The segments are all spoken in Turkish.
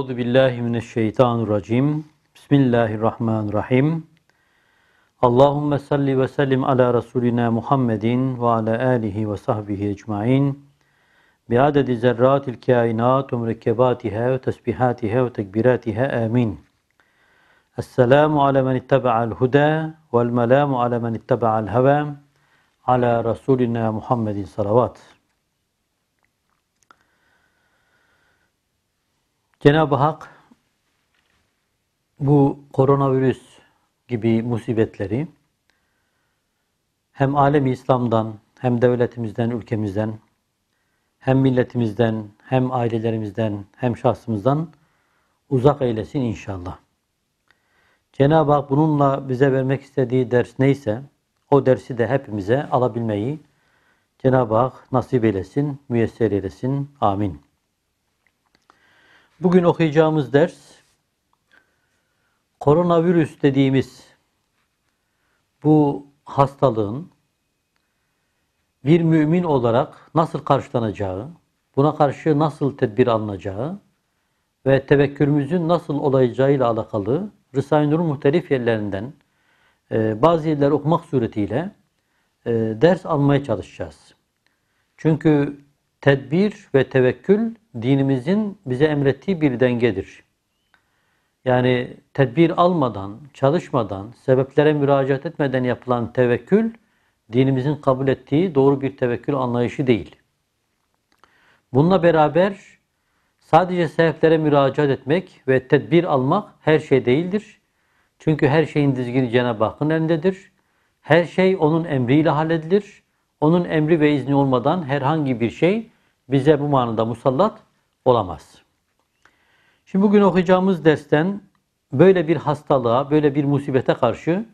Euzu billahi mineşşeytanirracim. Bismillahirrahmanirrahim. Allahumme salli ve sellim ala Resulina Muhammedin ve ala alihi ve sahbihi ecmaîn. Bi adedi zerratil kainat ve mürekkebatiha ve tesbihatiha ve tekbiratiha amin. Esselamu ala men ittaba'al huda vel melamu ala men ittaba'al heva ala Resulina Muhammedin salavat. Cenab-ı Hak bu koronavirüs gibi musibetleri hem alemi İslam'dan hem devletimizden, ülkemizden hem milletimizden, hem ailelerimizden, hem şahsımızdan uzak eylesin inşallah. Cenab-ı Hak bununla bize vermek istediği ders neyse o dersi de hepimize alabilmeyi Cenab-ı Hak nasip eylesin, müyesser eylesin. Amin. Bugün okuyacağımız ders koronavirüs dediğimiz bu hastalığın bir mümin olarak nasıl karşılanacağı, buna karşı nasıl tedbir alınacağı ve tevekkülümüzün nasıl olacağıyla alakalı Risale-i Nur muhtelif yerlerinden e, bazı yerler okumak suretiyle e, ders almaya çalışacağız. Çünkü tedbir ve tevekkül dinimizin bize emrettiği bir dengedir. Yani tedbir almadan, çalışmadan, sebeplere müracaat etmeden yapılan tevekkül, dinimizin kabul ettiği doğru bir tevekkül anlayışı değil. Bununla beraber sadece sebeplere müracaat etmek ve tedbir almak her şey değildir. Çünkü her şeyin dizgini Cenab-ı Hakk'ın elindedir. Her şey onun emriyle halledilir. Onun emri ve izni olmadan herhangi bir şey bize bu manada musallat olamaz. Şimdi bugün okuyacağımız dersten böyle bir hastalığa, böyle bir musibete karşı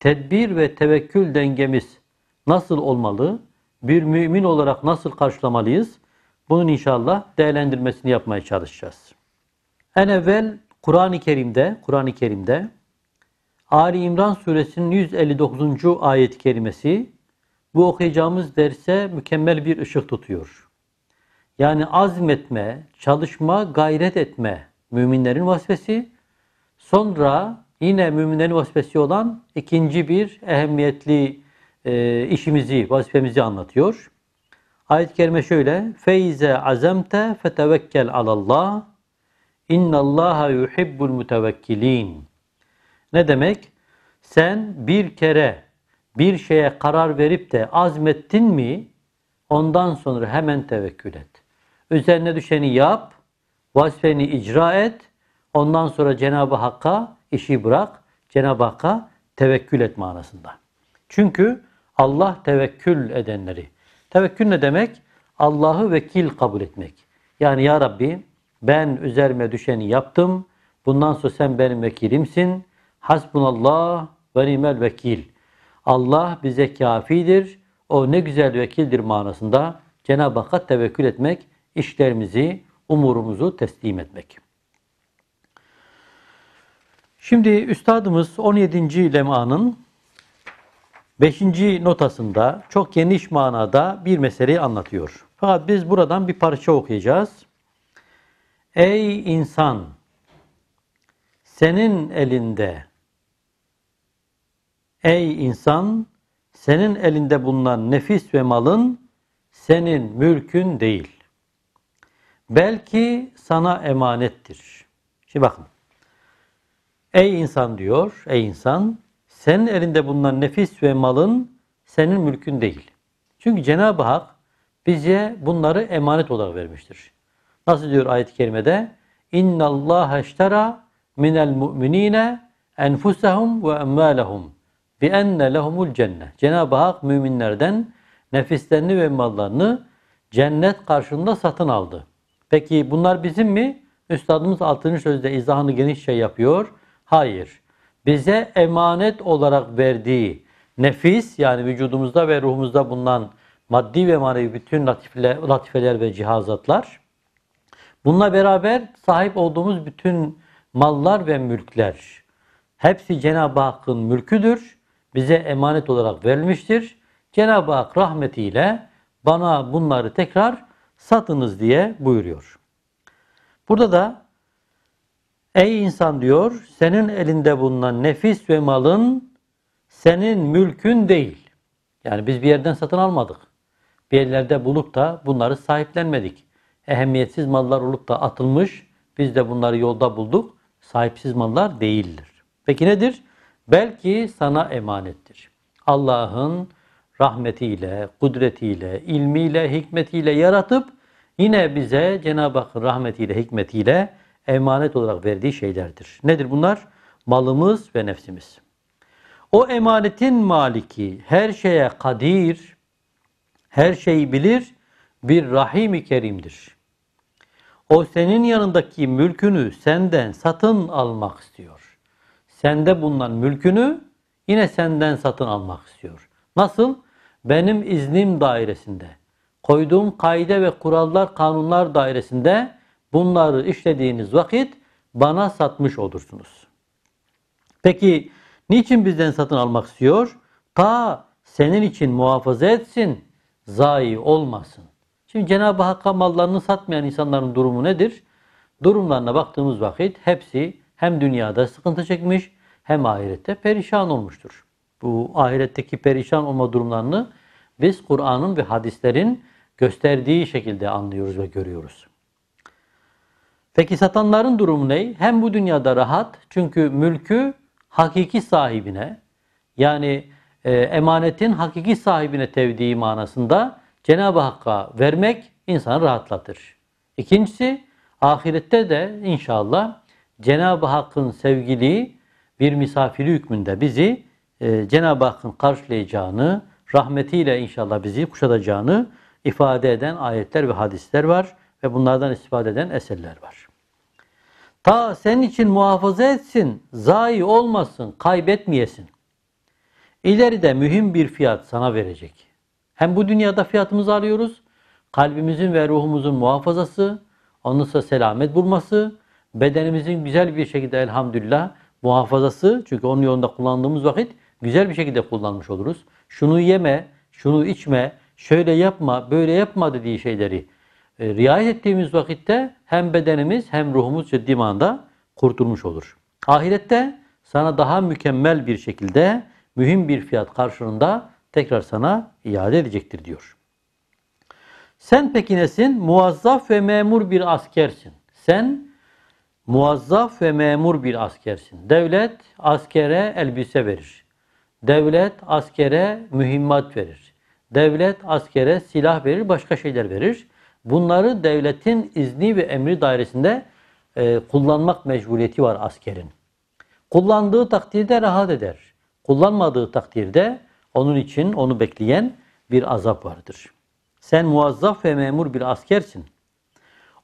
tedbir ve tevekkül dengemiz nasıl olmalı? Bir mümin olarak nasıl karşılamalıyız? Bunun inşallah değerlendirmesini yapmaya çalışacağız. En evvel Kur'an-ı Kerim'de, Kur'an-ı Kerim'de Ali İmran suresinin 159. ayet-i kerimesi bu okuyacağımız derse mükemmel bir ışık tutuyor. Yani azmetme, çalışma, gayret etme müminlerin vasfesi. Sonra yine müminlerin vasfesi olan ikinci bir ehemmiyetli e, işimizi, vazifemizi anlatıyor. Ayet-i kerime şöyle. Feize azemte fetevekkel alallah. İnnallâhe yuhibbul mutevekkilin. Ne demek? Sen bir kere bir şeye karar verip de azmettin mi ondan sonra hemen tevekkül et. Üzerine düşeni yap, vazifeni icra et. Ondan sonra Cenab-ı Hakk'a işi bırak. Cenab-ı Hakk'a tevekkül et manasında. Çünkü Allah tevekkül edenleri. Tevekkül ne demek? Allah'ı vekil kabul etmek. Yani ya Rabbi ben üzerime düşeni yaptım. Bundan sonra sen benim vekilimsin. Hasbunallah ve nimel vekil. Allah bize kafidir. O ne güzel vekildir manasında Cenab-ı Hakk'a tevekkül etmek işlerimizi, umurumuzu teslim etmek. Şimdi üstadımız 17. lemanın 5. notasında çok geniş manada bir meseleyi anlatıyor. Fakat biz buradan bir parça okuyacağız. Ey insan! Senin elinde Ey insan! Senin elinde bulunan nefis ve malın senin mülkün değil belki sana emanettir. Şimdi bakın. Ey insan diyor, ey insan senin elinde bulunan nefis ve malın senin mülkün değil. Çünkü Cenab-ı Hak bize bunları emanet olarak vermiştir. Nasıl diyor ayet-i kerimede? اِنَّ اللّٰهَ اشْتَرَى مِنَ الْمُؤْمِن۪ينَ اَنْفُسَهُمْ وَاَمَّالَهُمْ بِاَنَّ لَهُمُ الْجَنَّةِ Cenab-ı Hak müminlerden nefislerini ve mallarını cennet karşılığında satın aldı. Peki bunlar bizim mi? Üstadımız altını sözde izahını genişçe şey yapıyor. Hayır. Bize emanet olarak verdiği nefis yani vücudumuzda ve ruhumuzda bulunan maddi ve manevi bütün latifeler, latifeler ve cihazatlar. Bununla beraber sahip olduğumuz bütün mallar ve mülkler hepsi Cenab-ı Hakk'ın mülküdür. Bize emanet olarak verilmiştir. Cenab-ı Hak rahmetiyle bana bunları tekrar satınız diye buyuruyor. Burada da ey insan diyor senin elinde bulunan nefis ve malın senin mülkün değil. Yani biz bir yerden satın almadık. Bir yerlerde bulup da bunları sahiplenmedik. Ehemmiyetsiz mallar olup da atılmış. Biz de bunları yolda bulduk. Sahipsiz mallar değildir. Peki nedir? Belki sana emanettir. Allah'ın rahmetiyle, kudretiyle, ilmiyle, hikmetiyle yaratıp yine bize Cenab-ı Hakk'ın rahmetiyle, hikmetiyle emanet olarak verdiği şeylerdir. Nedir bunlar? Malımız ve nefsimiz. O emanetin maliki, her şeye kadir, her şeyi bilir, bir rahim-i kerimdir. O senin yanındaki mülkünü senden satın almak istiyor. Sende bulunan mülkünü yine senden satın almak istiyor. Nasıl? Benim iznim dairesinde.'' koyduğum kaide ve kurallar kanunlar dairesinde bunları işlediğiniz vakit bana satmış olursunuz. Peki niçin bizden satın almak istiyor? Ta senin için muhafaza etsin, zayi olmasın. Şimdi Cenab-ı Hakk'a mallarını satmayan insanların durumu nedir? Durumlarına baktığımız vakit hepsi hem dünyada sıkıntı çekmiş hem ahirette perişan olmuştur. Bu ahiretteki perişan olma durumlarını biz Kur'an'ın ve hadislerin gösterdiği şekilde anlıyoruz ve görüyoruz. Peki satanların durumu ne? Hem bu dünyada rahat çünkü mülkü hakiki sahibine yani e, emanetin hakiki sahibine tevdi manasında Cenab-ı Hakk'a vermek insanı rahatlatır. İkincisi ahirette de inşallah Cenab-ı Hakk'ın sevgili bir misafiri hükmünde bizi e, Cenab-ı Hakk'ın karşılayacağını, rahmetiyle inşallah bizi kuşatacağını ifade eden ayetler ve hadisler var ve bunlardan istifade eden eserler var. Ta senin için muhafaza etsin, zayi olmasın, kaybetmeyesin. İleride mühim bir fiyat sana verecek. Hem bu dünyada fiyatımızı alıyoruz, kalbimizin ve ruhumuzun muhafazası, onun ise selamet bulması, bedenimizin güzel bir şekilde elhamdülillah muhafazası. Çünkü onun yolunda kullandığımız vakit güzel bir şekilde kullanmış oluruz. Şunu yeme, şunu içme, şöyle yapma, böyle yapma dediği şeyleri e, riayet ettiğimiz vakitte hem bedenimiz hem ruhumuz ciddi manada kurtulmuş olur. Ahirette sana daha mükemmel bir şekilde mühim bir fiyat karşılığında tekrar sana iade edecektir diyor. Sen pekinesin, nesin? Muazzaf ve memur bir askersin. Sen muazzaf ve memur bir askersin. Devlet askere elbise verir. Devlet askere mühimmat verir. Devlet askere silah verir, başka şeyler verir. Bunları devletin izni ve emri dairesinde e, kullanmak mecburiyeti var askerin. Kullandığı takdirde rahat eder. Kullanmadığı takdirde onun için onu bekleyen bir azap vardır. Sen muazzaf ve memur bir askersin.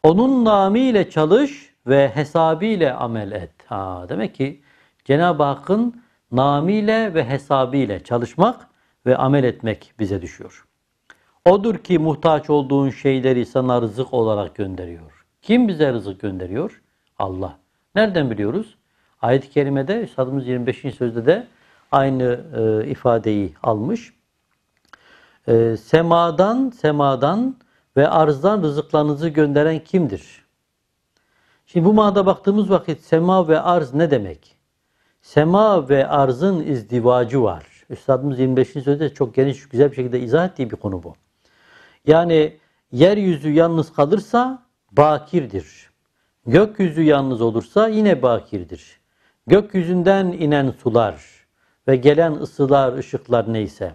Onun namiyle çalış ve hesabıyla amel et. Ha, demek ki Cenab-ı Hakk'ın namiyle ve hesabıyla çalışmak ve amel etmek bize düşüyor. Odur ki muhtaç olduğun şeyleri sana rızık olarak gönderiyor. Kim bize rızık gönderiyor? Allah. Nereden biliyoruz? Ayet-i Kerime'de, Üstadımız 25. sözde de aynı e, ifadeyi almış. E, semadan, semadan ve arzdan rızıklarınızı gönderen kimdir? Şimdi bu manada baktığımız vakit sema ve arz ne demek? Sema ve arzın izdivacı var. Üstadımız 25. sözde çok geniş, güzel bir şekilde izah ettiği bir konu bu. Yani yeryüzü yalnız kalırsa bakirdir. Gökyüzü yalnız olursa yine bakirdir. Gökyüzünden inen sular ve gelen ısılar, ışıklar neyse.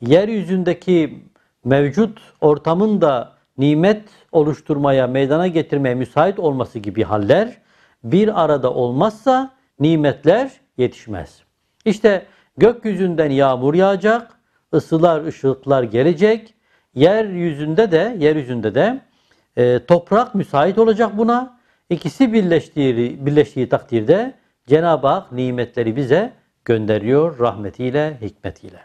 Yeryüzündeki mevcut ortamın da nimet oluşturmaya, meydana getirmeye müsait olması gibi haller bir arada olmazsa nimetler yetişmez. İşte Gökyüzünden yağmur yağacak, ısılar, ışıklar gelecek. Yeryüzünde de, yeryüzünde de e, toprak müsait olacak buna. İkisi birleştiği, birleştiği takdirde Cenab-ı Hak nimetleri bize gönderiyor rahmetiyle, hikmetiyle.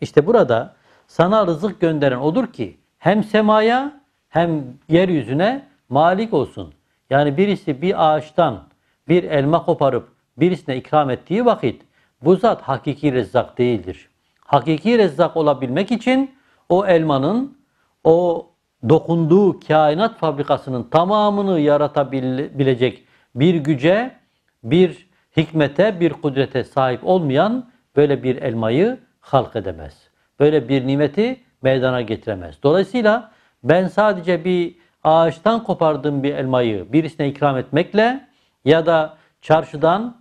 İşte burada sana rızık gönderen odur ki hem semaya hem yeryüzüne malik olsun. Yani birisi bir ağaçtan bir elma koparıp birisine ikram ettiği vakit bu zat hakiki rezzak değildir. Hakiki rezzak olabilmek için o elmanın o dokunduğu kainat fabrikasının tamamını yaratabilecek bir güce, bir hikmete, bir kudrete sahip olmayan böyle bir elmayı halk edemez. Böyle bir nimeti meydana getiremez. Dolayısıyla ben sadece bir ağaçtan kopardığım bir elmayı birisine ikram etmekle ya da çarşıdan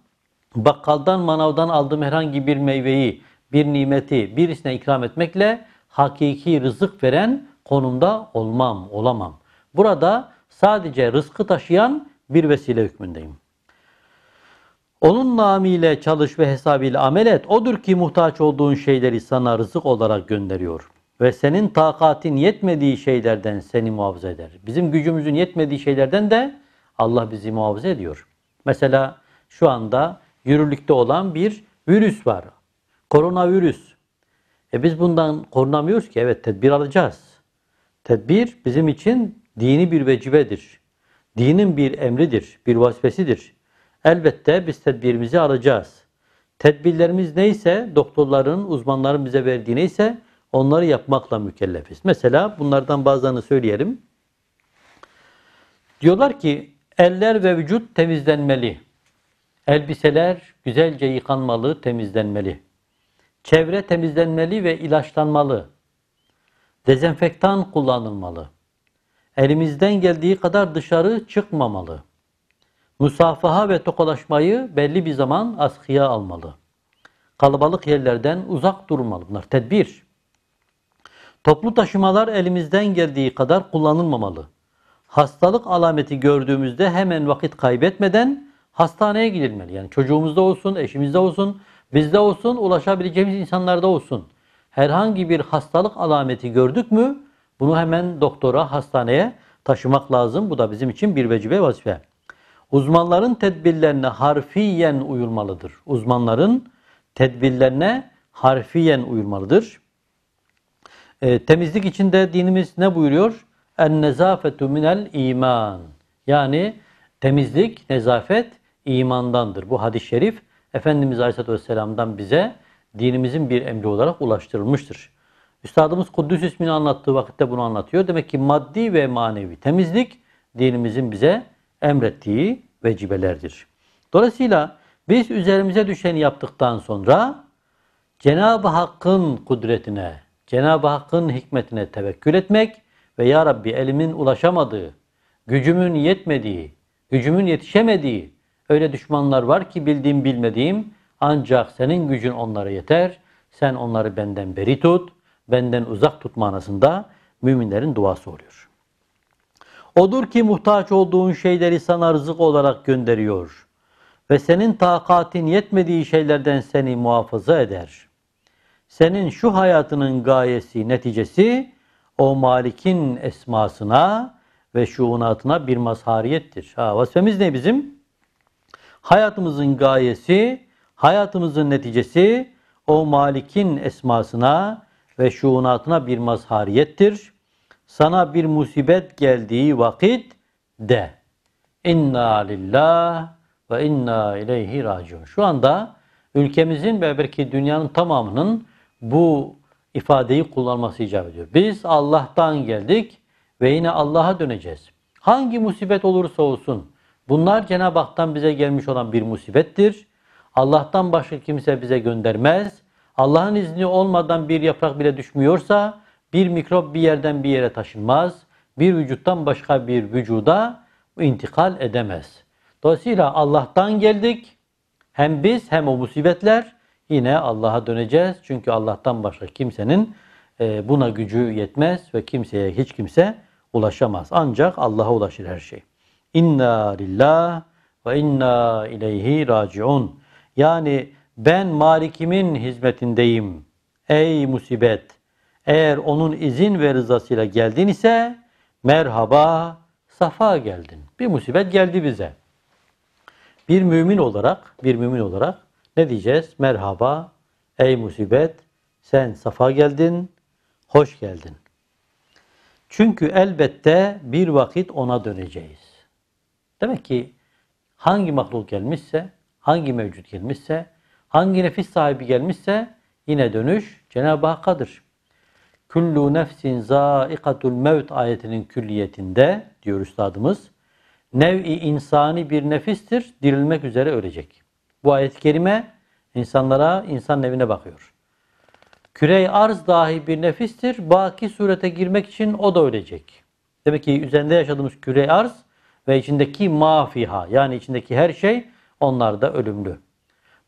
bakkaldan, manavdan aldığım herhangi bir meyveyi, bir nimeti birisine ikram etmekle hakiki rızık veren konumda olmam, olamam. Burada sadece rızkı taşıyan bir vesile hükmündeyim. Onun namıyla çalış ve hesabıyla amel et. Odur ki muhtaç olduğun şeyleri sana rızık olarak gönderiyor. Ve senin takatin yetmediği şeylerden seni muhafaza eder. Bizim gücümüzün yetmediği şeylerden de Allah bizi muhafaza ediyor. Mesela şu anda yürürlükte olan bir virüs var. Koronavirüs. E biz bundan korunamıyoruz ki. Evet tedbir alacağız. Tedbir bizim için dini bir vecibedir. Dinin bir emridir, bir vazifesidir. Elbette biz tedbirimizi alacağız. Tedbirlerimiz neyse, doktorların, uzmanların bize verdiği neyse onları yapmakla mükellefiz. Mesela bunlardan bazılarını söyleyelim. Diyorlar ki eller ve vücut temizlenmeli. Elbiseler güzelce yıkanmalı, temizlenmeli. Çevre temizlenmeli ve ilaçlanmalı. Dezenfektan kullanılmalı. Elimizden geldiği kadar dışarı çıkmamalı. Musafaha ve tokalaşmayı belli bir zaman askıya almalı. Kalabalık yerlerden uzak durmalı bunlar. Tedbir. Toplu taşımalar elimizden geldiği kadar kullanılmamalı. Hastalık alameti gördüğümüzde hemen vakit kaybetmeden hastaneye gidilmeli. Yani çocuğumuzda olsun, eşimizde olsun, bizde olsun, ulaşabileceğimiz insanlarda olsun. Herhangi bir hastalık alameti gördük mü bunu hemen doktora, hastaneye taşımak lazım. Bu da bizim için bir vecibe vazife. Uzmanların tedbirlerine harfiyen uyulmalıdır. Uzmanların tedbirlerine harfiyen uyulmalıdır. E, temizlik içinde dinimiz ne buyuruyor? En nezafetu minel iman. Yani temizlik, nezafet imandandır. Bu hadis-i şerif Efendimiz Aleyhisselatü Vesselam'dan bize dinimizin bir emri olarak ulaştırılmıştır. Üstadımız Kuddüs ismini anlattığı vakitte bunu anlatıyor. Demek ki maddi ve manevi temizlik dinimizin bize emrettiği vecibelerdir. Dolayısıyla biz üzerimize düşeni yaptıktan sonra Cenab-ı Hakk'ın kudretine, Cenab-ı Hakk'ın hikmetine tevekkül etmek ve Ya Rabbi elimin ulaşamadığı, gücümün yetmediği, gücümün yetişemediği Öyle düşmanlar var ki bildiğim bilmediğim ancak senin gücün onlara yeter. Sen onları benden beri tut, benden uzak tut manasında müminlerin duası oluyor. Odur ki muhtaç olduğun şeyleri sana rızık olarak gönderiyor ve senin takatin yetmediği şeylerden seni muhafaza eder. Senin şu hayatının gayesi, neticesi o Malik'in esmasına ve şuunatına bir mazhariyettir. Ha, vasfemiz ne bizim? Hayatımızın gayesi, hayatımızın neticesi o Malik'in esmasına ve şuunatına bir mazhariyettir. Sana bir musibet geldiği vakit de İnna lillah ve inna ileyhi raciun. Şu anda ülkemizin ve belki dünyanın tamamının bu ifadeyi kullanması icap ediyor. Biz Allah'tan geldik ve yine Allah'a döneceğiz. Hangi musibet olursa olsun, Bunlar Cenab-ı Hak'tan bize gelmiş olan bir musibettir. Allah'tan başka kimse bize göndermez. Allah'ın izni olmadan bir yaprak bile düşmüyorsa bir mikrop bir yerden bir yere taşınmaz. Bir vücuttan başka bir vücuda intikal edemez. Dolayısıyla Allah'tan geldik. Hem biz hem o musibetler yine Allah'a döneceğiz. Çünkü Allah'tan başka kimsenin e, buna gücü yetmez ve kimseye hiç kimse ulaşamaz. Ancak Allah'a ulaşır her şey. İnna lillah ve inna ileyhi raciun. Yani ben Malik'imin hizmetindeyim. Ey musibet! Eğer onun izin ve rızasıyla geldin ise merhaba, safa geldin. Bir musibet geldi bize. Bir mümin olarak, bir mümin olarak ne diyeceğiz? Merhaba, ey musibet, sen safa geldin, hoş geldin. Çünkü elbette bir vakit ona döneceğiz. Demek ki hangi mahluk gelmişse, hangi mevcut gelmişse, hangi nefis sahibi gelmişse yine dönüş Cenab-ı Hakk'adır. Kullu nefsin zaikatul mevt ayetinin külliyetinde diyor üstadımız. Nev'i insani bir nefistir, dirilmek üzere ölecek. Bu ayet-i kerime insanlara, insan nevine bakıyor. Kürey arz dahi bir nefistir, baki surete girmek için o da ölecek. Demek ki üzerinde yaşadığımız kürey arz ve içindeki mafiha yani içindeki her şey onlar da ölümlü.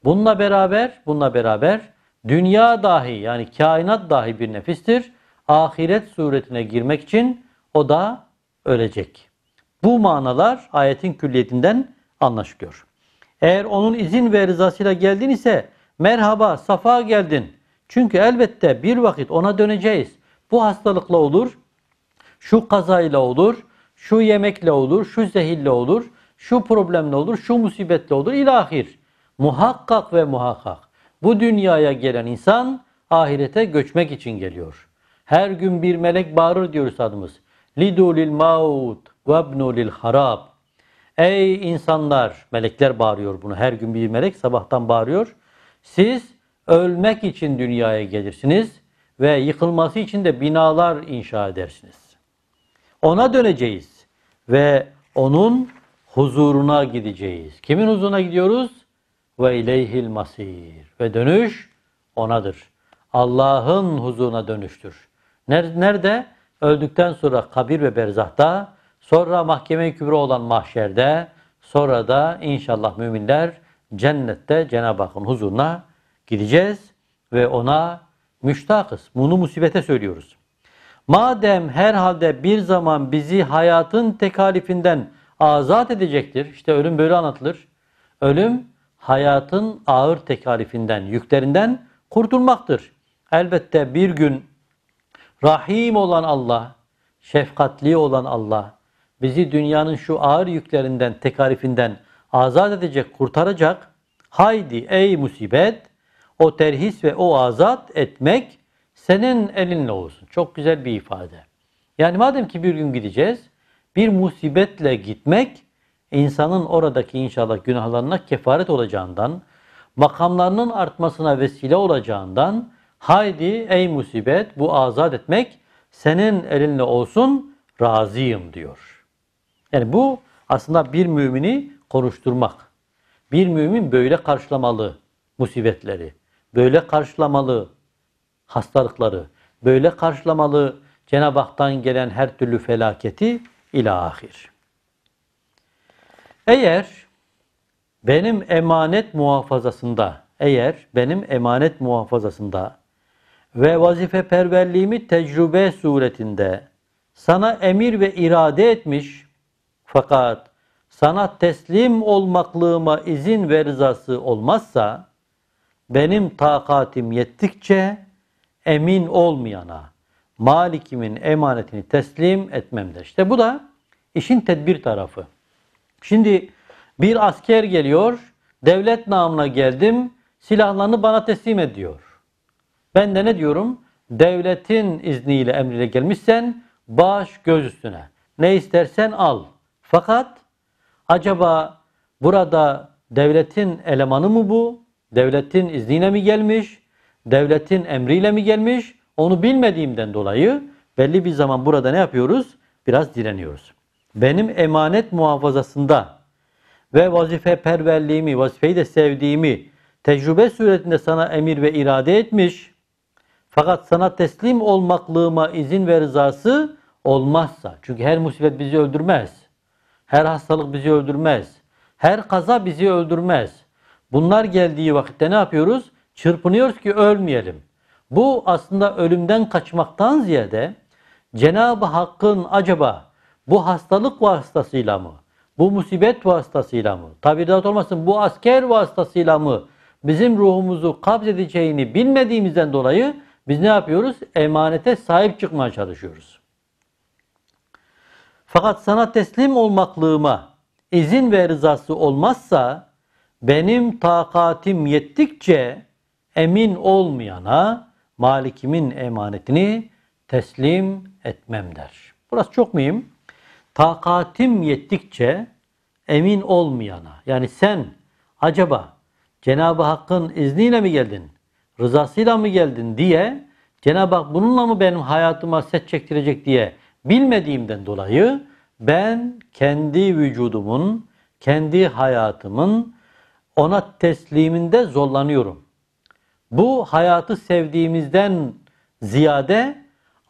Bununla beraber, bununla beraber dünya dahi yani kainat dahi bir nefistir. Ahiret suretine girmek için o da ölecek. Bu manalar ayetin külliyetinden anlaşılıyor. Eğer onun izin ve rızasıyla geldin ise merhaba, safa geldin. Çünkü elbette bir vakit ona döneceğiz. Bu hastalıkla olur, şu kazayla olur, şu yemekle olur, şu zehirle olur, şu problemle olur, şu musibetle olur ilahir. Muhakkak ve muhakkak. Bu dünyaya gelen insan ahirete göçmek için geliyor. Her gün bir melek bağırır diyor Üstadımız. Lidu lil maut vebnu lil harab. Ey insanlar, melekler bağırıyor bunu. Her gün bir melek sabahtan bağırıyor. Siz ölmek için dünyaya gelirsiniz ve yıkılması için de binalar inşa edersiniz. Ona döneceğiz ve onun huzuruna gideceğiz. Kimin huzuruna gidiyoruz? Ve ileyhil masir. Ve dönüş onadır. Allah'ın huzuruna dönüştür. Nerede? Öldükten sonra kabir ve berzahta, sonra mahkeme-i kübra olan mahşerde, sonra da inşallah müminler cennette Cenab-ı Hakk'ın huzuruna gideceğiz ve ona müştakız. Bunu musibete söylüyoruz. Madem herhalde bir zaman bizi hayatın tekalifinden azat edecektir. İşte ölüm böyle anlatılır. Ölüm hayatın ağır tekalifinden, yüklerinden kurtulmaktır. Elbette bir gün rahim olan Allah, şefkatli olan Allah bizi dünyanın şu ağır yüklerinden, tekalifinden azat edecek, kurtaracak. Haydi ey musibet o terhis ve o azat etmek senin elinle olsun. Çok güzel bir ifade. Yani madem ki bir gün gideceğiz, bir musibetle gitmek insanın oradaki inşallah günahlarına kefaret olacağından, makamlarının artmasına vesile olacağından haydi ey musibet bu azat etmek senin elinle olsun razıyım diyor. Yani bu aslında bir mümini konuşturmak. Bir mümin böyle karşılamalı musibetleri. Böyle karşılamalı hastalıkları böyle karşılamalı. Cenab-ı Hak'tan gelen her türlü felaketi ila ahir. Eğer benim emanet muhafazasında, eğer benim emanet muhafazasında ve vazife perverliğimi tecrübe suretinde sana emir ve irade etmiş fakat sana teslim olmaklığıma izin ve rızası olmazsa benim takatim yettikçe emin olmayana malikimin emanetini teslim etmemde. İşte bu da işin tedbir tarafı. Şimdi bir asker geliyor, devlet namına geldim, silahlarını bana teslim ediyor. Ben de ne diyorum? Devletin izniyle emriyle gelmişsen baş göz üstüne. Ne istersen al. Fakat acaba burada devletin elemanı mı bu? Devletin izniyle mi gelmiş? devletin emriyle mi gelmiş onu bilmediğimden dolayı belli bir zaman burada ne yapıyoruz? Biraz direniyoruz. Benim emanet muhafazasında ve vazife perverliğimi, vazifeyi de sevdiğimi tecrübe suretinde sana emir ve irade etmiş. Fakat sana teslim olmaklığıma izin ve rızası olmazsa. Çünkü her musibet bizi öldürmez. Her hastalık bizi öldürmez. Her kaza bizi öldürmez. Bunlar geldiği vakitte ne yapıyoruz? Çırpınıyoruz ki ölmeyelim. Bu aslında ölümden kaçmaktan ziyade Cenab-ı Hakk'ın acaba bu hastalık vasıtasıyla mı, bu musibet vasıtasıyla mı, tabidat olmasın bu asker vasıtasıyla mı bizim ruhumuzu kabz edeceğini bilmediğimizden dolayı biz ne yapıyoruz? Emanete sahip çıkmaya çalışıyoruz. Fakat sana teslim olmaklığıma izin ve rızası olmazsa benim takatim yettikçe emin olmayana malikimin emanetini teslim etmem der. Burası çok mühim. Takatim yettikçe emin olmayana yani sen acaba Cenab-ı Hakk'ın izniyle mi geldin? Rızasıyla mı geldin diye Cenab-ı Hak bununla mı benim hayatıma set çektirecek diye bilmediğimden dolayı ben kendi vücudumun, kendi hayatımın ona tesliminde zorlanıyorum. Bu hayatı sevdiğimizden ziyade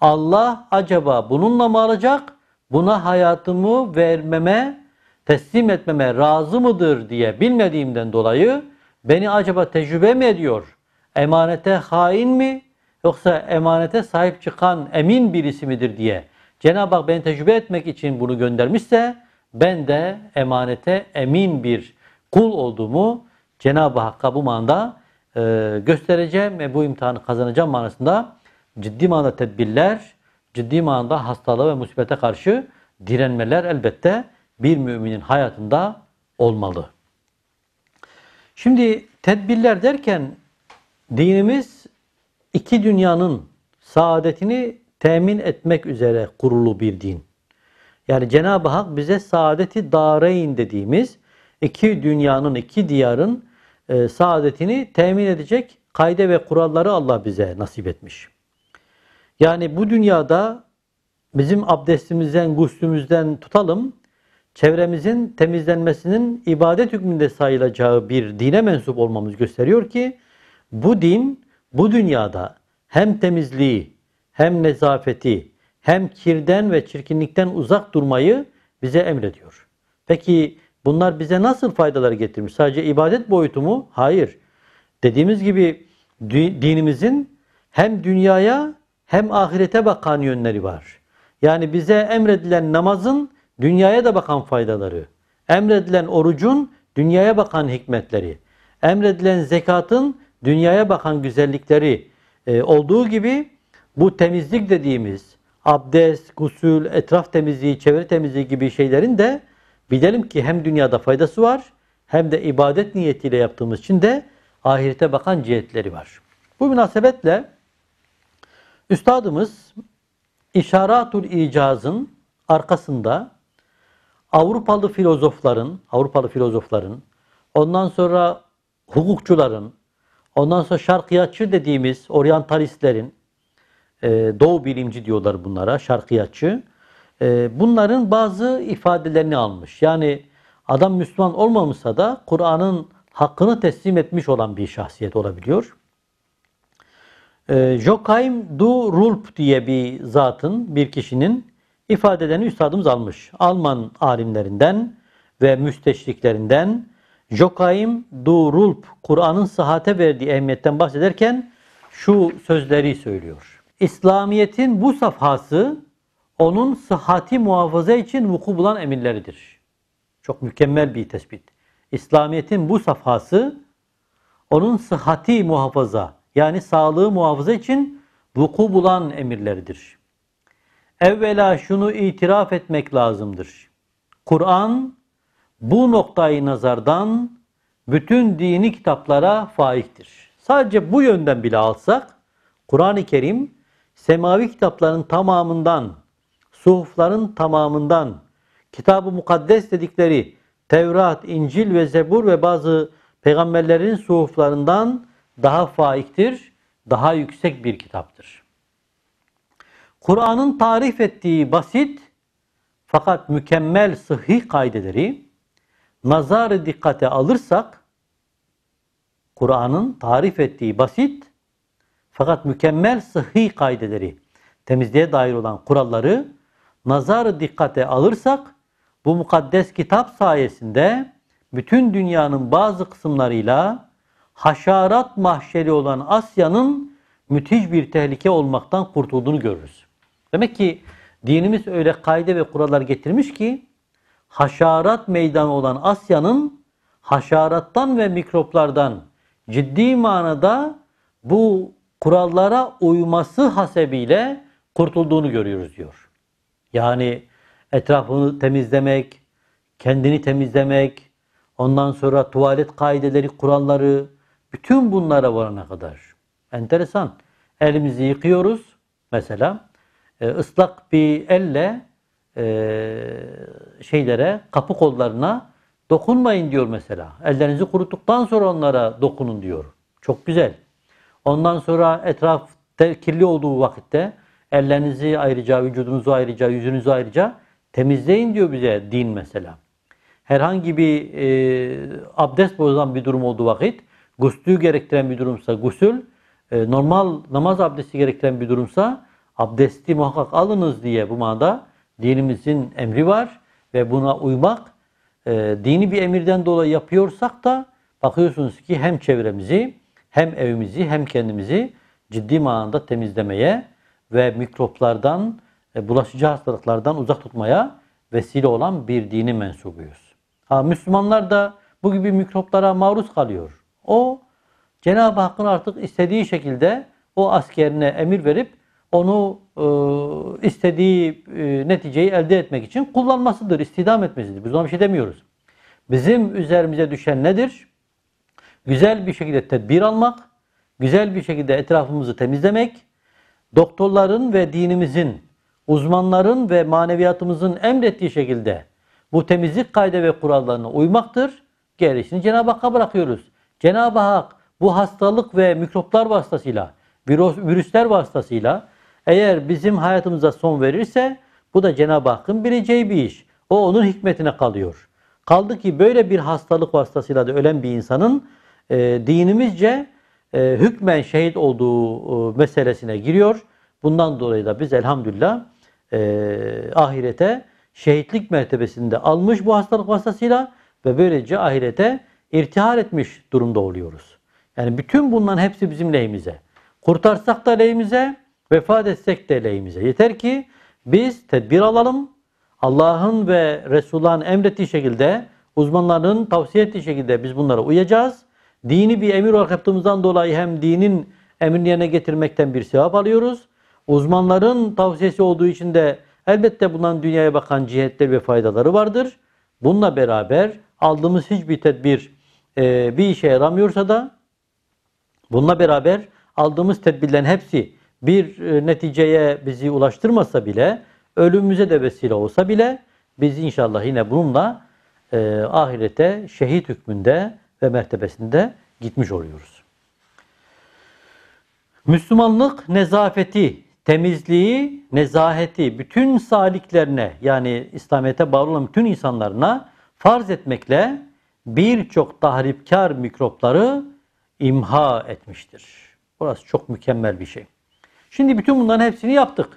Allah acaba bununla mı alacak? Buna hayatımı vermeme, teslim etmeme razı mıdır diye bilmediğimden dolayı beni acaba tecrübe mi ediyor? Emanete hain mi? Yoksa emanete sahip çıkan emin birisi midir diye. Cenab-ı Hak beni tecrübe etmek için bunu göndermişse ben de emanete emin bir kul olduğumu Cenab-ı Hakk'a bu manda e, göstereceğim ve bu imtihanı kazanacağım manasında ciddi manada tedbirler, ciddi manada hastalığa ve musibete karşı direnmeler elbette bir müminin hayatında olmalı. Şimdi tedbirler derken dinimiz iki dünyanın saadetini temin etmek üzere kurulu bir din. Yani Cenab-ı Hak bize saadeti dareyn dediğimiz iki dünyanın, iki diyarın e, saadetini temin edecek kaide ve kuralları Allah bize nasip etmiş. Yani bu dünyada bizim abdestimizden, guslümüzden tutalım, çevremizin temizlenmesinin ibadet hükmünde sayılacağı bir dine mensup olmamız gösteriyor ki bu din bu dünyada hem temizliği, hem nezafeti, hem kirden ve çirkinlikten uzak durmayı bize emrediyor. Peki Bunlar bize nasıl faydalar getirmiş? Sadece ibadet boyutu mu? Hayır. Dediğimiz gibi dinimizin hem dünyaya hem ahirete bakan yönleri var. Yani bize emredilen namazın dünyaya da bakan faydaları, emredilen orucun dünyaya bakan hikmetleri, emredilen zekatın dünyaya bakan güzellikleri e, olduğu gibi bu temizlik dediğimiz abdest, gusül, etraf temizliği, çevre temizliği gibi şeylerin de Bilelim ki hem dünyada faydası var hem de ibadet niyetiyle yaptığımız için de ahirete bakan cihetleri var. Bu münasebetle üstadımız İşaratul İcaz'ın arkasında Avrupalı filozofların, Avrupalı filozofların, ondan sonra hukukçuların, ondan sonra şarkiyatçı dediğimiz oryantalistlerin, e, Doğu bilimci diyorlar bunlara, şarkiyatçı. Ee, bunların bazı ifadelerini almış. Yani adam Müslüman olmamışsa da Kur'an'ın hakkını teslim etmiş olan bir şahsiyet olabiliyor. E, Joachim du Rulp diye bir zatın, bir kişinin ifadelerini üstadımız almış. Alman alimlerinden ve müsteşriklerinden Joachim du Rulp Kur'an'ın sıhhate verdiği ehemmiyetten bahsederken şu sözleri söylüyor. İslamiyet'in bu safhası onun sıhhati muhafaza için vuku bulan emirleridir. Çok mükemmel bir tespit. İslamiyet'in bu safhası onun sıhhati muhafaza yani sağlığı muhafaza için vuku bulan emirleridir. Evvela şunu itiraf etmek lazımdır. Kur'an bu noktayı nazardan bütün dini kitaplara faiktir. Sadece bu yönden bile alsak Kur'an-ı Kerim semavi kitapların tamamından suhufların tamamından kitab-ı mukaddes dedikleri Tevrat, İncil ve Zebur ve bazı peygamberlerin suhuflarından daha faiktir, daha yüksek bir kitaptır. Kur'an'ın tarif ettiği basit fakat mükemmel sıhhi kaideleri nazar dikkate alırsak Kur'an'ın tarif ettiği basit fakat mükemmel sıhhi kaideleri temizliğe dair olan kuralları Nazarı dikkate alırsak bu mukaddes kitap sayesinde bütün dünyanın bazı kısımlarıyla haşarat mahşeri olan Asya'nın müthiş bir tehlike olmaktan kurtulduğunu görürüz. Demek ki dinimiz öyle kaide ve kurallar getirmiş ki haşarat meydanı olan Asya'nın haşarattan ve mikroplardan ciddi manada bu kurallara uyması hasebiyle kurtulduğunu görüyoruz diyor. Yani etrafını temizlemek, kendini temizlemek, ondan sonra tuvalet kaideleri, kuralları, bütün bunlara varana kadar. Enteresan. Elimizi yıkıyoruz mesela. E, ıslak bir elle e, şeylere, kapı kollarına dokunmayın diyor mesela. Ellerinizi kuruttuktan sonra onlara dokunun diyor. Çok güzel. Ondan sonra etraf kirli olduğu vakitte Ellerinizi ayrıca, vücudunuzu ayrıca, yüzünüzü ayrıca temizleyin diyor bize din mesela. Herhangi bir e, abdest bozan bir durum olduğu vakit, guslü gerektiren bir durumsa gusül, e, normal namaz abdesti gerektiren bir durumsa abdesti muhakkak alınız diye bu manada dinimizin emri var ve buna uymak e, dini bir emirden dolayı yapıyorsak da bakıyorsunuz ki hem çevremizi hem evimizi hem kendimizi ciddi manada temizlemeye ve mikroplardan, e, bulaşıcı hastalıklardan uzak tutmaya vesile olan bir dini mensubuyuz. Ha, Müslümanlar da bu gibi mikroplara maruz kalıyor. O Cenab-ı Hakk'ın artık istediği şekilde o askerine emir verip onu e, istediği e, neticeyi elde etmek için kullanmasıdır, istidam etmesidir. Biz ona bir şey demiyoruz. Bizim üzerimize düşen nedir? Güzel bir şekilde tedbir almak, güzel bir şekilde etrafımızı temizlemek, doktorların ve dinimizin, uzmanların ve maneviyatımızın emrettiği şekilde bu temizlik kaydı ve kurallarına uymaktır. Gerisini Cenab-ı Hakk'a bırakıyoruz. Cenab-ı Hak bu hastalık ve mikroplar vasıtasıyla, virüs, virüsler vasıtasıyla eğer bizim hayatımıza son verirse bu da Cenab-ı Hakk'ın bileceği bir iş. O onun hikmetine kalıyor. Kaldı ki böyle bir hastalık vasıtasıyla da ölen bir insanın e, dinimizce e, hükmen şehit olduğu e, meselesine giriyor. Bundan dolayı da biz elhamdülillah e, ahirete şehitlik mertebesinde almış bu hastalık vasıtasıyla ve böylece ahirete irtihar etmiş durumda oluyoruz. Yani bütün bunların hepsi bizim lehimize. Kurtarsak da lehimize, vefat etsek de lehimize. Yeter ki biz tedbir alalım. Allah'ın ve Resulullah'ın emrettiği şekilde, uzmanların tavsiye ettiği şekilde biz bunlara uyacağız. Dini bir emir olarak yaptığımızdan dolayı hem dinin emrini yerine getirmekten bir sevap alıyoruz. Uzmanların tavsiyesi olduğu için de elbette bundan dünyaya bakan cihetler ve faydaları vardır. Bununla beraber aldığımız hiçbir tedbir e, bir işe yaramıyorsa da bununla beraber aldığımız tedbirlerin hepsi bir e, neticeye bizi ulaştırmasa bile ölümümüze de vesile olsa bile biz inşallah yine bununla e, ahirete şehit hükmünde ve mertebesinde gitmiş oluyoruz. Müslümanlık nezafeti, temizliği, nezaheti bütün saliklerine yani İslamiyet'e bağlı olan bütün insanlarına farz etmekle birçok tahripkar mikropları imha etmiştir. Burası çok mükemmel bir şey. Şimdi bütün bunların hepsini yaptık.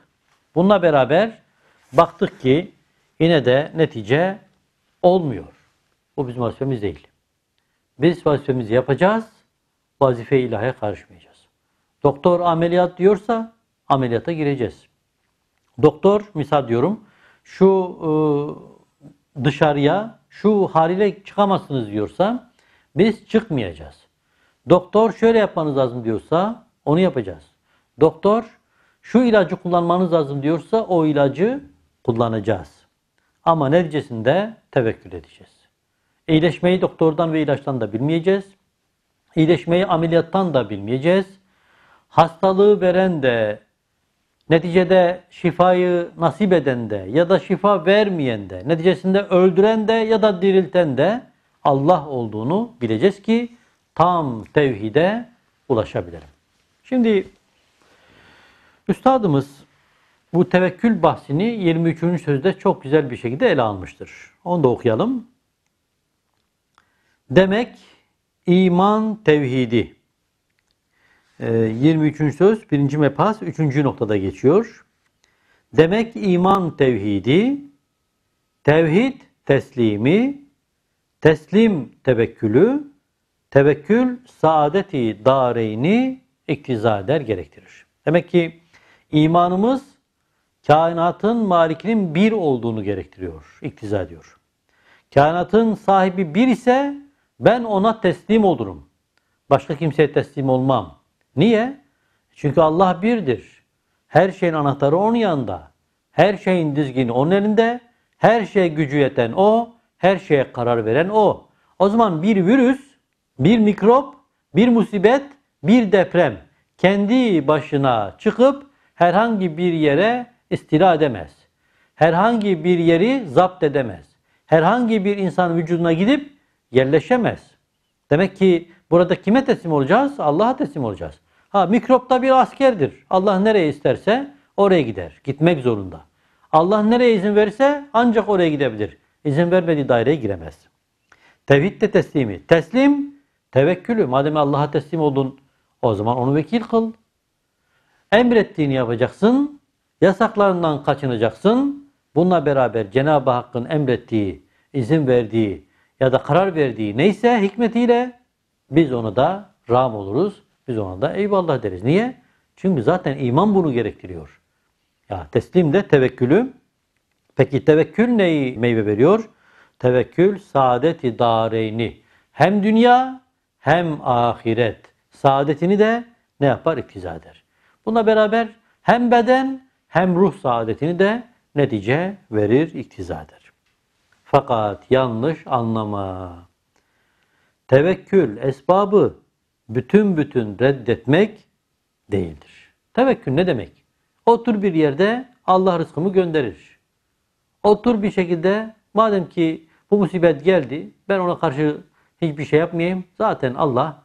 Bununla beraber baktık ki yine de netice olmuyor. Bu bizim vazifemiz değil. Biz vazifemizi yapacağız, vazife ilahe karışmayacağız. Doktor ameliyat diyorsa ameliyata gireceğiz. Doktor misal diyorum şu ıı, dışarıya şu haliyle çıkamazsınız diyorsa biz çıkmayacağız. Doktor şöyle yapmanız lazım diyorsa onu yapacağız. Doktor şu ilacı kullanmanız lazım diyorsa o ilacı kullanacağız. Ama neticesinde tevekkül edeceğiz. İyileşmeyi doktordan ve ilaçtan da bilmeyeceğiz. İyileşmeyi ameliyattan da bilmeyeceğiz. Hastalığı veren de, neticede şifayı nasip eden de ya da şifa vermeyen de, neticesinde öldüren de ya da dirilten de Allah olduğunu bileceğiz ki tam tevhide ulaşabilirim. Şimdi üstadımız bu tevekkül bahsini 23. sözde çok güzel bir şekilde ele almıştır. Onu da okuyalım. Demek iman tevhidi. 23. Ee, söz 1. mepas 3. noktada geçiyor. Demek iman tevhidi, tevhid teslimi, teslim tevekkülü, tevekkül saadeti dareyni iktiza eder gerektirir. Demek ki imanımız kainatın malikinin bir olduğunu gerektiriyor, iktiza ediyor. Kainatın sahibi bir ise ben ona teslim olurum. Başka kimseye teslim olmam. Niye? Çünkü Allah birdir. Her şeyin anahtarı onun yanında. Her şeyin dizgini onun elinde. Her şeye gücü yeten o. Her şeye karar veren o. O zaman bir virüs, bir mikrop, bir musibet, bir deprem kendi başına çıkıp herhangi bir yere istila edemez. Herhangi bir yeri zapt edemez. Herhangi bir insan vücuduna gidip yerleşemez. Demek ki burada kime teslim olacağız? Allah'a teslim olacağız. Ha mikrop da bir askerdir. Allah nereye isterse oraya gider. Gitmek zorunda. Allah nereye izin verirse ancak oraya gidebilir. İzin vermediği daireye giremez. Tevhid de teslimi. Teslim tevekkülü. Madem Allah'a teslim oldun o zaman onu vekil kıl. Emrettiğini yapacaksın. Yasaklarından kaçınacaksın. Bununla beraber Cenab-ı Hakk'ın emrettiği, izin verdiği ya da karar verdiği neyse hikmetiyle biz ona da ram oluruz. Biz ona da eyvallah deriz. Niye? Çünkü zaten iman bunu gerektiriyor. Ya teslim de tevekkülüm. Peki tevekkül neyi meyve veriyor? Tevekkül saadeti dareyni. Hem dünya hem ahiret. Saadetini de ne yapar? İktiza eder. Buna beraber hem beden hem ruh saadetini de netice verir, iktiza eder. Fakat yanlış anlama. Tevekkül esbabı bütün bütün reddetmek değildir. Tevekkül ne demek? Otur bir yerde Allah rızkımı gönderir. Otur bir şekilde madem ki bu musibet geldi ben ona karşı hiçbir şey yapmayayım. Zaten Allah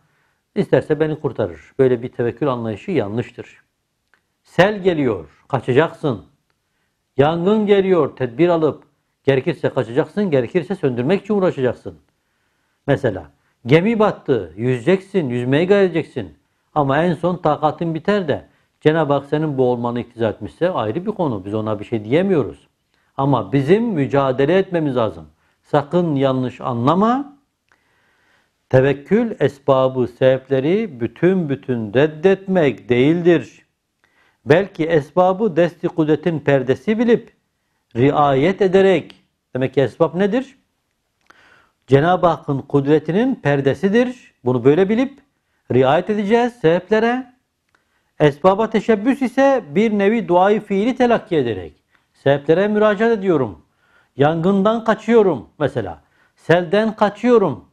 isterse beni kurtarır. Böyle bir tevekkül anlayışı yanlıştır. Sel geliyor, kaçacaksın. Yangın geliyor, tedbir alıp Gerekirse kaçacaksın, gerekirse söndürmek için uğraşacaksın. Mesela gemi battı, yüzeceksin, yüzmeye gayreceksin. Ama en son takatın biter de Cenab-ı Hak senin boğulmanı iktiza etmişse ayrı bir konu. Biz ona bir şey diyemiyoruz. Ama bizim mücadele etmemiz lazım. Sakın yanlış anlama. Tevekkül esbabı, sebepleri bütün bütün reddetmek değildir. Belki esbabı desti kudretin perdesi bilip riayet ederek Demek ki esbab nedir? Cenab-ı Hakk'ın kudretinin perdesidir. Bunu böyle bilip riayet edeceğiz sebeplere. Esbaba teşebbüs ise bir nevi duayı fiili telakki ederek. Sebeplere müracaat ediyorum. Yangından kaçıyorum mesela. Selden kaçıyorum.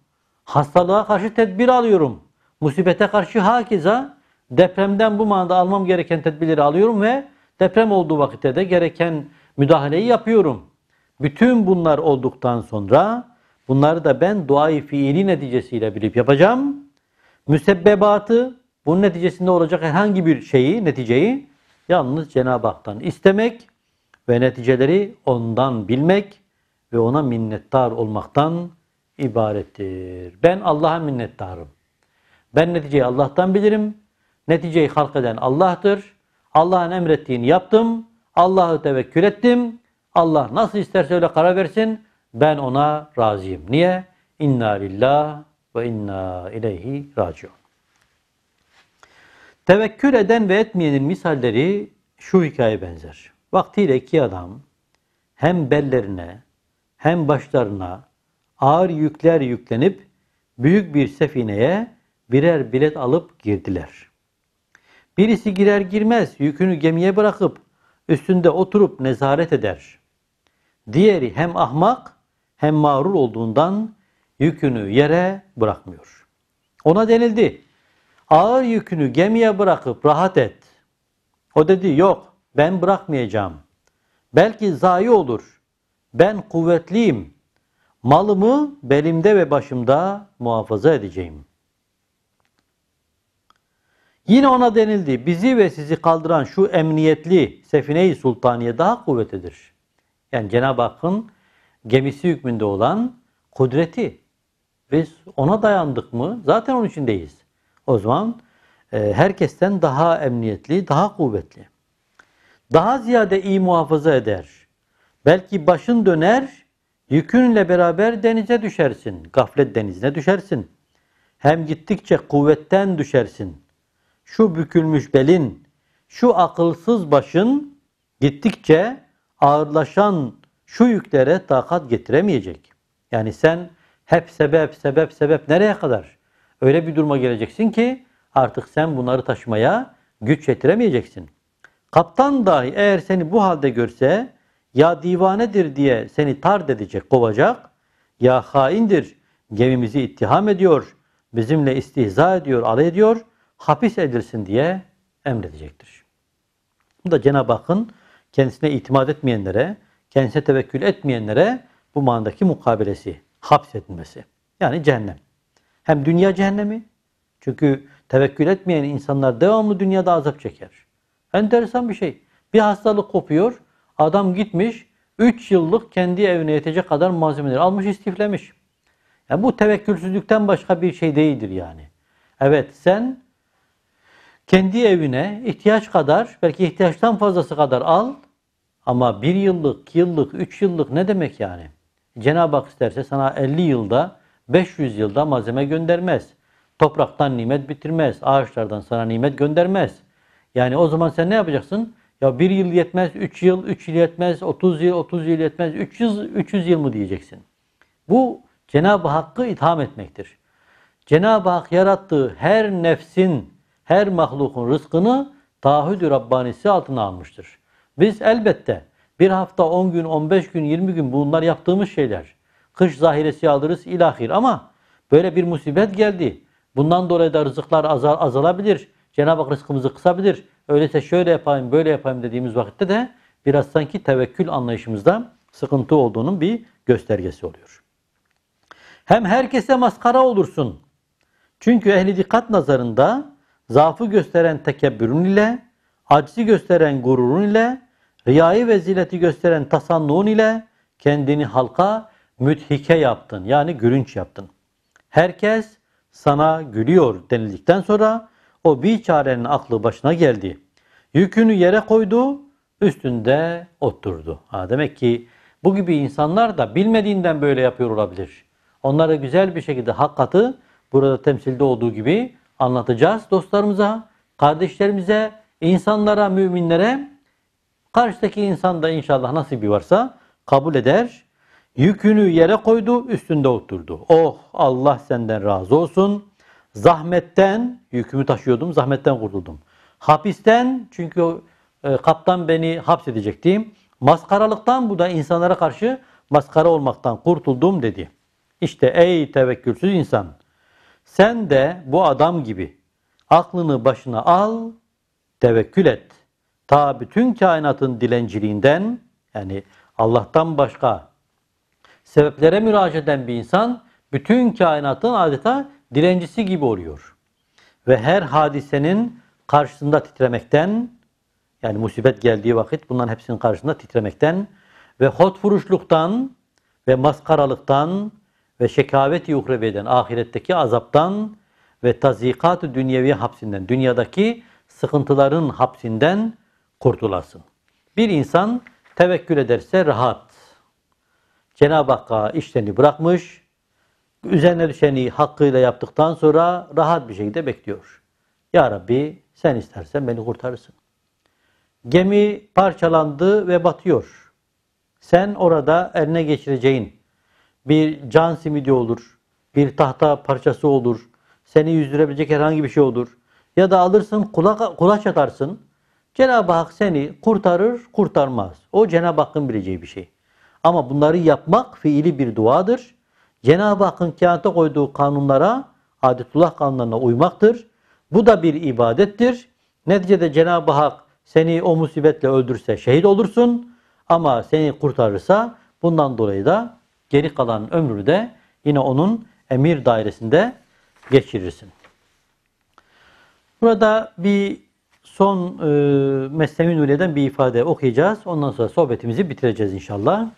Hastalığa karşı tedbir alıyorum. Musibete karşı hakiza depremden bu manada almam gereken tedbirleri alıyorum ve deprem olduğu vakitte de gereken müdahaleyi yapıyorum. Bütün bunlar olduktan sonra bunları da ben duayı fiili neticesiyle bilip yapacağım. Müsebbebatı bunun neticesinde olacak herhangi bir şeyi, neticeyi yalnız Cenab-ı Hak'tan istemek ve neticeleri ondan bilmek ve ona minnettar olmaktan ibarettir. Ben Allah'a minnettarım. Ben neticeyi Allah'tan bilirim. Neticeyi halk eden Allah'tır. Allah'ın emrettiğini yaptım. Allah'a tevekkül ettim. Allah nasıl isterse öyle karar versin. Ben ona razıyım. Niye? İnna lillah ve inna ileyhi raciun. Tevekkül eden ve etmeyenin misalleri şu hikaye benzer. Vaktiyle iki adam hem bellerine hem başlarına ağır yükler yüklenip büyük bir sefineye birer bilet alıp girdiler. Birisi girer girmez yükünü gemiye bırakıp üstünde oturup nezaret eder. Diğeri hem ahmak hem mağrur olduğundan yükünü yere bırakmıyor. Ona denildi. Ağır yükünü gemiye bırakıp rahat et. O dedi yok ben bırakmayacağım. Belki zayi olur. Ben kuvvetliyim. Malımı belimde ve başımda muhafaza edeceğim. Yine ona denildi bizi ve sizi kaldıran şu emniyetli Sefine-i Sultaniye daha kuvvetlidir. Yani Cenab-ı Hakk'ın gemisi hükmünde olan kudreti. Biz ona dayandık mı zaten onun içindeyiz. O zaman e, herkesten daha emniyetli, daha kuvvetli. Daha ziyade iyi muhafaza eder. Belki başın döner, yükünle beraber denize düşersin. Gaflet denizine düşersin. Hem gittikçe kuvvetten düşersin. Şu bükülmüş belin, şu akılsız başın gittikçe ağırlaşan şu yüklere takat getiremeyecek. Yani sen hep sebep, sebep, sebep nereye kadar? Öyle bir duruma geleceksin ki artık sen bunları taşımaya güç yetiremeyeceksin. Kaptan dahi eğer seni bu halde görse ya divanedir diye seni tar edecek, kovacak ya haindir, gemimizi ittiham ediyor, bizimle istihza ediyor, alay ediyor, hapis edilsin diye emredecektir. Bu da Cenab-ı Hakk'ın kendisine itimat etmeyenlere, kendisine tevekkül etmeyenlere bu manadaki mukabelesi, hapsedilmesi. Yani cehennem. Hem dünya cehennemi, çünkü tevekkül etmeyen insanlar devamlı dünyada azap çeker. Enteresan bir şey. Bir hastalık kopuyor, adam gitmiş, 3 yıllık kendi evine yetecek kadar malzemeleri almış, istiflemiş. Yani bu tevekkülsüzlükten başka bir şey değildir yani. Evet sen kendi evine ihtiyaç kadar, belki ihtiyaçtan fazlası kadar al, ama bir yıllık, yıllık, üç yıllık ne demek yani? Cenab-ı Hak isterse sana 50 yılda, 500 yılda malzeme göndermez. Topraktan nimet bitirmez. Ağaçlardan sana nimet göndermez. Yani o zaman sen ne yapacaksın? Ya bir yıl yetmez, üç yıl, üç yıl yetmez, otuz yıl, otuz yıl yetmez, üç yüz, üç yüz yıl mı diyeceksin? Bu Cenab-ı Hakk'ı itham etmektir. Cenab-ı Hak yarattığı her nefsin, her mahlukun rızkını taahhüdü Rabbanisi altına almıştır. Biz elbette bir hafta, 10 gün, 15 gün, 20 gün bunlar yaptığımız şeyler. Kış zahiresi alırız ilahir ama böyle bir musibet geldi. Bundan dolayı da rızıklar azal, azalabilir. Cenab-ı Hak rızkımızı kısabilir. Öyleyse şöyle yapayım, böyle yapayım dediğimiz vakitte de biraz sanki tevekkül anlayışımızda sıkıntı olduğunun bir göstergesi oluyor. Hem herkese maskara olursun. Çünkü ehli dikkat nazarında zaafı gösteren tekebbürün ile, aczi gösteren gururun ile, Riyayı ve zilleti gösteren tasannuğun ile kendini halka müthike yaptın. Yani gülünç yaptın. Herkes sana gülüyor denildikten sonra o bir çarenin aklı başına geldi. Yükünü yere koydu, üstünde oturdu. Ha, demek ki bu gibi insanlar da bilmediğinden böyle yapıyor olabilir. Onlara güzel bir şekilde hakikati burada temsilde olduğu gibi anlatacağız dostlarımıza, kardeşlerimize, insanlara, müminlere Karşıdaki insan da inşallah bir varsa kabul eder. Yükünü yere koydu, üstünde oturdu. Oh Allah senden razı olsun. Zahmetten, yükümü taşıyordum, zahmetten kurtuldum. Hapisten, çünkü e, kaptan beni hapsedecekti. Maskaralıktan, bu da insanlara karşı maskara olmaktan kurtuldum dedi. İşte ey tevekkülsüz insan, sen de bu adam gibi aklını başına al, tevekkül et ta bütün kainatın dilenciliğinden yani Allah'tan başka sebeplere müracaat eden bir insan bütün kainatın adeta dilencisi gibi oluyor. Ve her hadisenin karşısında titremekten yani musibet geldiği vakit bunların hepsinin karşısında titremekten ve hot vuruşluktan ve maskaralıktan ve şekaveti uhreveden ahiretteki azaptan ve tazikat dünyevi hapsinden dünyadaki sıkıntıların hapsinden kurtulasın. Bir insan tevekkül ederse rahat. Cenab-ı Hakk'a işlerini bırakmış, üzerine düşeni hakkıyla yaptıktan sonra rahat bir şekilde bekliyor. Ya Rabbi sen istersen beni kurtarırsın. Gemi parçalandı ve batıyor. Sen orada eline geçireceğin bir can simidi olur, bir tahta parçası olur, seni yüzdürebilecek herhangi bir şey olur. Ya da alırsın kula, kulaç atarsın, Cenab-ı Hak seni kurtarır, kurtarmaz. O Cenab-ı Hakk'ın bileceği bir şey. Ama bunları yapmak fiili bir duadır. Cenab-ı Hakk'ın kağıta koyduğu kanunlara, adetullah kanunlarına uymaktır. Bu da bir ibadettir. Neticede Cenab-ı Hak seni o musibetle öldürse şehit olursun ama seni kurtarırsa bundan dolayı da geri kalan ömrü de yine onun emir dairesinde geçirirsin. Burada bir son e, Mesnevi Nule'den bir ifade okuyacağız. Ondan sonra sohbetimizi bitireceğiz inşallah.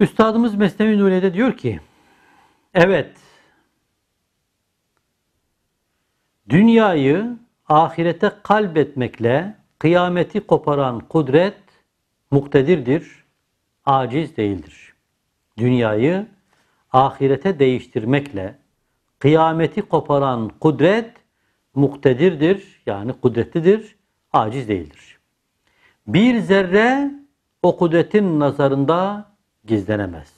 Üstadımız Mesnevi Nule'de diyor ki, evet, dünyayı ahirete kalbetmekle kıyameti koparan kudret muktedirdir, aciz değildir. Dünyayı ahirete değiştirmekle kıyameti koparan kudret muktedirdir yani kudretlidir, aciz değildir. Bir zerre o kudretin nazarında gizlenemez.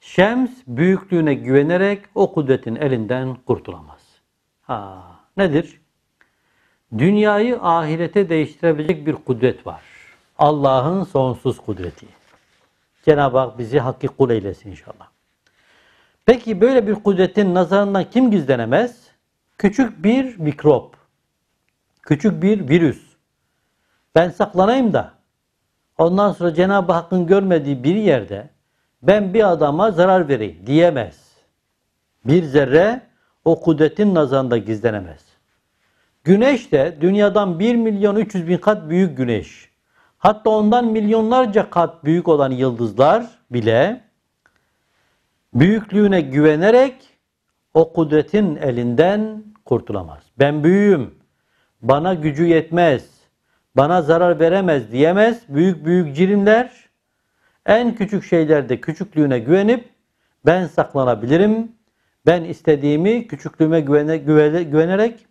Şems büyüklüğüne güvenerek o kudretin elinden kurtulamaz. Ha, nedir? Dünyayı ahirete değiştirebilecek bir kudret var. Allah'ın sonsuz kudreti. Cenab-ı Hak bizi hakki kul eylesin inşallah. Peki böyle bir kudretin nazarından kim gizlenemez? Küçük bir mikrop, küçük bir virüs. Ben saklanayım da ondan sonra Cenab-ı Hakk'ın görmediği bir yerde ben bir adama zarar vereyim diyemez. Bir zerre o kudretin nazarında gizlenemez. Güneş de dünyadan 1 milyon 300 bin kat büyük güneş. Hatta ondan milyonlarca kat büyük olan yıldızlar bile büyüklüğüne güvenerek o kudretin elinden kurtulamaz. Ben büyüğüm, bana gücü yetmez, bana zarar veremez diyemez. Büyük büyük cirinler en küçük şeylerde küçüklüğüne güvenip ben saklanabilirim. Ben istediğimi küçüklüğüme güvene, güvene, güvenerek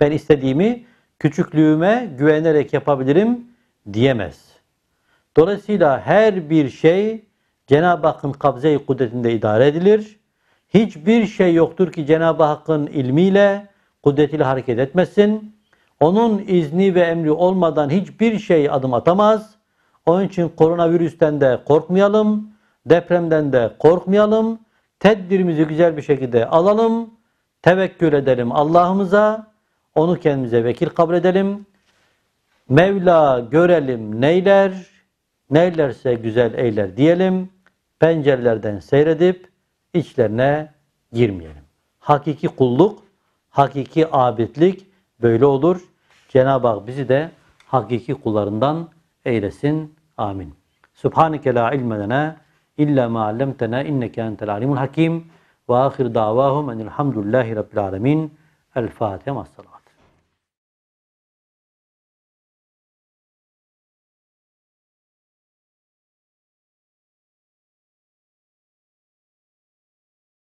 ben istediğimi küçüklüğüme güvenerek yapabilirim diyemez. Dolayısıyla her bir şey Cenab-ı Hakk'ın kabze-i kudretinde idare edilir. Hiçbir şey yoktur ki Cenab-ı Hakk'ın ilmiyle, kudretiyle hareket etmesin. Onun izni ve emri olmadan hiçbir şey adım atamaz. Onun için koronavirüsten de korkmayalım, depremden de korkmayalım. Tedbirimizi güzel bir şekilde alalım, tevekkül edelim Allah'ımıza, onu kendimize vekil kabul edelim. Mevla görelim neyler, neylerse güzel eyler diyelim. Pencerelerden seyredip içlerine girmeyelim. Hakiki kulluk Hakiki abidlik böyle olur. Cenab-ı Hak bizi de hakiki kullarından eylesin. Amin. Subhaneke la ilme lena illa ma allamtana inneke entel alimul hakim ve ahir davahum enilhamdülillahi rabbil alemin. El Fatiha.